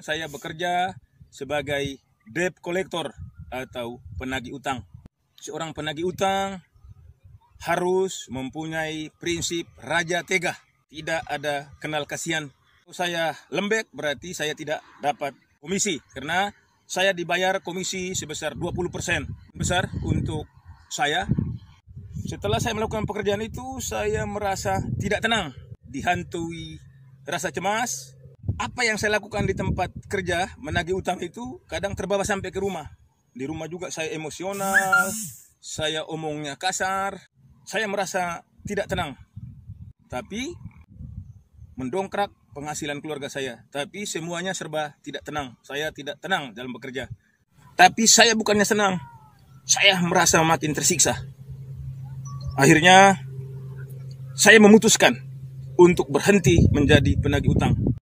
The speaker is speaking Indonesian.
Saya bekerja sebagai debt collector atau penagih utang. Seorang penagih utang harus mempunyai prinsip raja tega. Tidak ada kenal kasihan. Saya lembek berarti saya tidak dapat komisi karena saya dibayar komisi sebesar 20% besar untuk saya. Setelah saya melakukan pekerjaan itu, saya merasa tidak tenang, dihantui rasa cemas, apa yang saya lakukan di tempat kerja menagih utang itu kadang terbawa sampai ke rumah di rumah juga saya emosional saya omongnya kasar saya merasa tidak tenang tapi mendongkrak penghasilan keluarga saya tapi semuanya serba tidak tenang saya tidak tenang dalam bekerja tapi saya bukannya senang saya merasa makin tersiksa akhirnya saya memutuskan untuk berhenti menjadi penagih utang